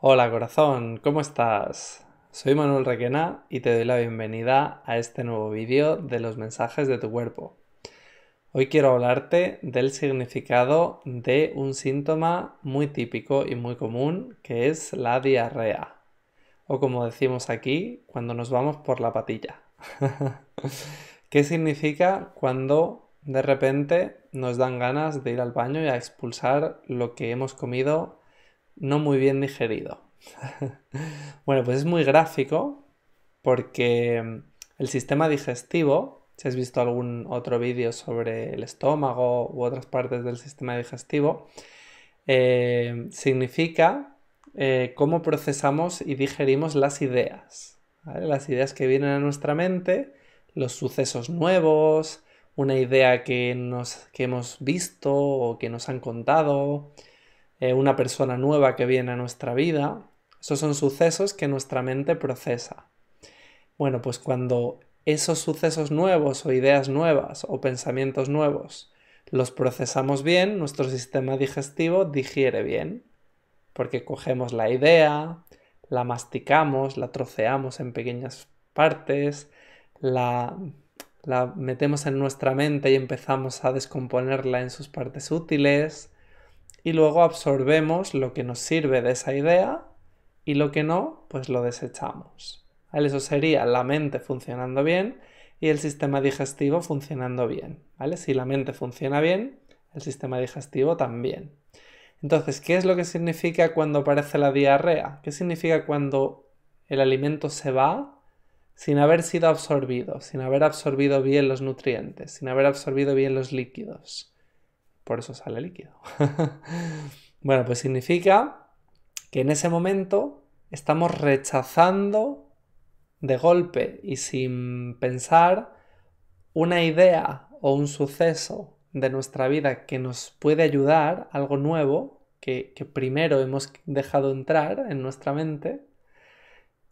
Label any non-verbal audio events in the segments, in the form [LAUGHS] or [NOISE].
Hola corazón, ¿cómo estás? Soy Manuel Requena y te doy la bienvenida a este nuevo vídeo de los mensajes de tu cuerpo. Hoy quiero hablarte del significado de un síntoma muy típico y muy común que es la diarrea, o como decimos aquí, cuando nos vamos por la patilla. [LAUGHS] ¿Qué significa cuando de repente nos dan ganas de ir al baño y a expulsar lo que hemos comido no muy bien digerido. [LAUGHS] bueno, pues es muy gráfico porque mm, el sistema digestivo, si has visto algún otro vídeo sobre el estómago u otras partes del sistema digestivo, eh, significa eh, cómo procesamos y digerimos las ideas. Las ideas que vienen a nuestra mente, los sucesos nuevos, una idea que, nos, que hemos visto o que nos han contado, eh, una persona nueva que viene a nuestra vida. Esos son sucesos que nuestra mente procesa. Bueno, pues cuando esos sucesos nuevos o ideas nuevas o pensamientos nuevos los procesamos bien, nuestro sistema digestivo digiere bien, porque cogemos la idea, la masticamos, la troceamos en pequeñas partes, la metemos en nuestra mente y empezamos a descomponerla en sus partes útiles, y luego absorbemos lo que nos sirve de esa idea y lo que no, pues lo desechamos. Eso sería la mente funcionando bien y el sistema digestivo funcionando bien. Si la mente funciona bien, el sistema digestivo también. Entonces, ¿qué es lo que significa cuando aparece la diarrea? ¿Qué significa cuando el alimento se va sin haber sido absorbido, sin haber absorbido bien los nutrientes, sin haber absorbido bien los líquidos? Por eso sale líquido. [LAUGHS] bueno, pues significa que en ese momento estamos rechazando de golpe y sin pensar una idea o un suceso de nuestra vida que nos puede ayudar, algo nuevo, que, primero hemos dejado entrar en nuestra mente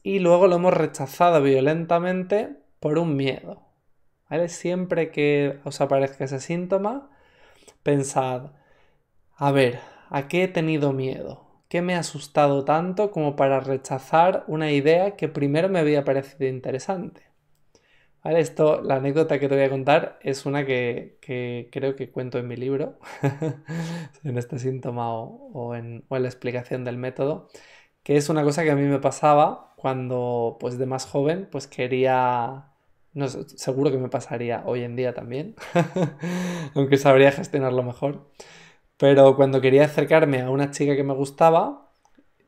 y luego lo hemos rechazado violentamente por un miedo. ¿Vale? Siempre que os aparezca ese síntoma, Pensad, a ver, ¿a qué he tenido miedo? ¿Qué me ha asustado tanto como para rechazar una idea que primero me había parecido interesante? ¿Vale? Esto, la anécdota que te voy a contar es una que, creo que cuento en mi libro, [LAUGHS] en este síntoma o, en, o en la explicación del método, que es una cosa que a mí me pasaba cuando, pues de más joven, pues quería no, seguro que me pasaría hoy en día también, [LAUGHS] aunque sabría gestionarlo mejor. Pero cuando quería acercarme a una chica que me gustaba,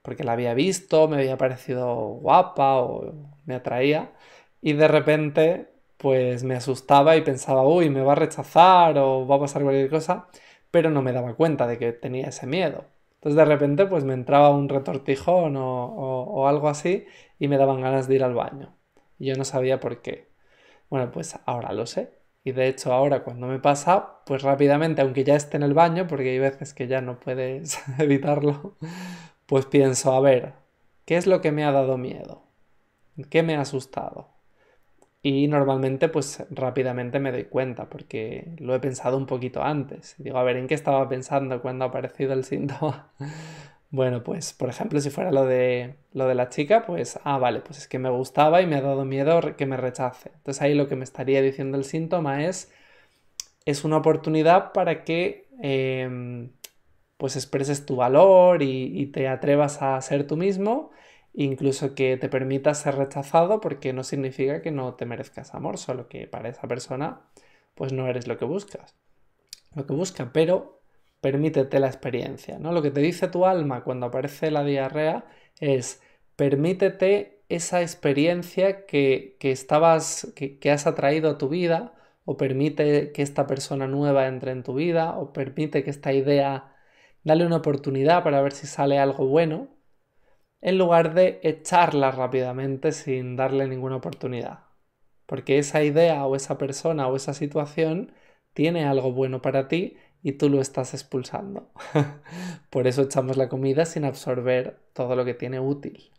porque la había visto, me había parecido guapa o me atraía, y de repente pues me asustaba y pensaba, uy, me va a rechazar o va a pasar cualquier cosa, pero no me daba cuenta de que tenía ese miedo. Entonces de repente pues me entraba un retortijón o, o algo así y me daban ganas de ir al baño. Y yo no sabía por qué. Bueno, pues ahora lo sé. Y de hecho ahora cuando me pasa, pues rápidamente, aunque ya esté en el baño, porque hay veces que ya no puedes [LAUGHS] evitarlo, pues pienso, a ver, ¿qué es lo que me ha dado miedo? ¿Qué me ha asustado? Y normalmente pues rápidamente me doy cuenta porque lo he pensado un poquito antes. Digo, a ver, ¿en qué estaba pensando cuando ha aparecido el síntoma? Bueno, pues por ejemplo, si fuera lo de, lo de la chica, pues, ah, vale, pues es que me gustaba y me ha dado miedo que me rechace. Entonces ahí lo que me estaría diciendo el síntoma es, es una oportunidad para que em, pues expreses tu valor y, te atrevas a ser tú mismo, incluso que te permitas ser rechazado porque no significa que no te merezcas amor, solo que para esa persona pues no eres lo que buscas. Lo que busca, pero permítete la experiencia, ¿no? Lo que te dice tu alma cuando aparece la diarrea es permítete esa experiencia que, estabas, que, que has atraído a tu vida, o permite que esta persona nueva entre en tu vida, o permite que esta idea dale una oportunidad para ver si sale algo bueno, en lugar de echarla rápidamente sin darle ninguna oportunidad. Porque esa idea o esa persona o esa situación tiene algo bueno para ti y tú lo estás expulsando. [LAUGHS] Por eso echamos la comida sin absorber todo lo que tiene útil.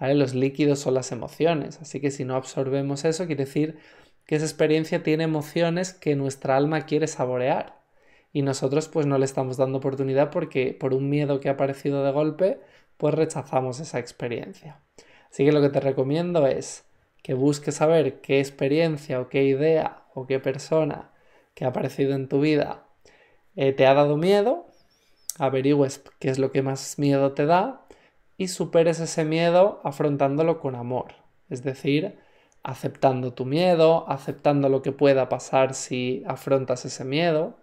Los líquidos son las emociones, así que si no absorbemos eso, quiere decir que esa experiencia tiene emociones que nuestra alma quiere saborear. Y nosotros pues no le estamos dando oportunidad porque por un miedo que ha aparecido de golpe, pues rechazamos esa experiencia. Así que lo que te recomiendo es que busques saber qué experiencia o qué idea o qué persona que ha aparecido en tu vida eh, te ha dado miedo, averigües qué es lo que más miedo te da y superes ese miedo afrontándolo con amor, es decir, aceptando tu miedo, aceptando lo que pueda pasar si afrontas ese miedo,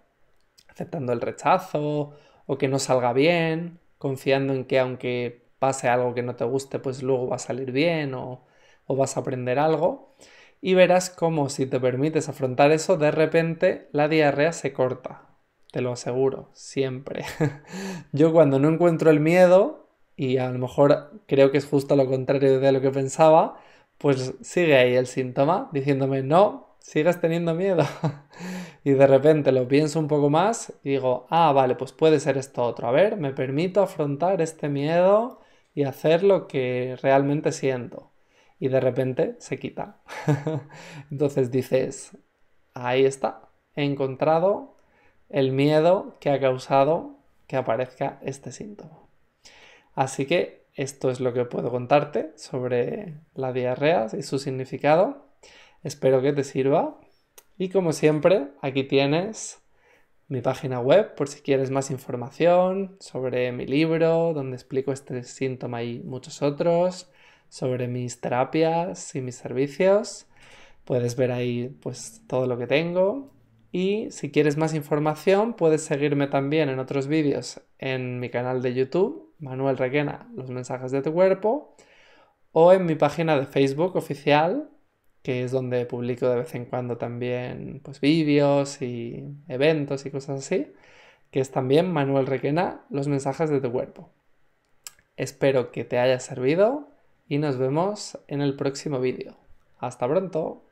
aceptando el rechazo o que no salga bien, confiando en que aunque pase algo que no te guste, pues luego va a salir bien o, o vas a aprender algo. Y verás cómo si te permites afrontar eso, de repente la diarrea se corta, te lo aseguro, siempre. [LAUGHS] Yo cuando no encuentro el miedo, y a lo mejor creo que es justo lo contrario de lo que pensaba, pues sigue ahí el síntoma diciéndome, no, sigues teniendo miedo. [LAUGHS] y de repente lo pienso un poco más y digo, ah, vale, pues puede ser esto otro. A ver, me permito afrontar este miedo y hacer lo que realmente siento. Y de repente se quita. [LAUGHS] Entonces dices, ahí está, he encontrado el miedo que ha causado que aparezca este síntoma. Así que esto es lo que puedo contarte sobre la diarrea y su significado. Espero que te sirva. Y como siempre, aquí tienes mi página web por si quieres más información sobre mi libro, donde explico este síntoma y muchos otros, sobre mis terapias y mis servicios. Puedes ver ahí pues todo lo que tengo y si quieres más información, puedes seguirme también en otros vídeos en mi canal de YouTube, Manuel Requena, Los mensajes de tu cuerpo, o en mi página de Facebook oficial, que es donde publico de vez en cuando también pues vídeos y eventos y cosas así, que es también Manuel Requena, Los mensajes de tu cuerpo. Espero que te haya servido y nos vemos en el próximo vídeo. Hasta pronto.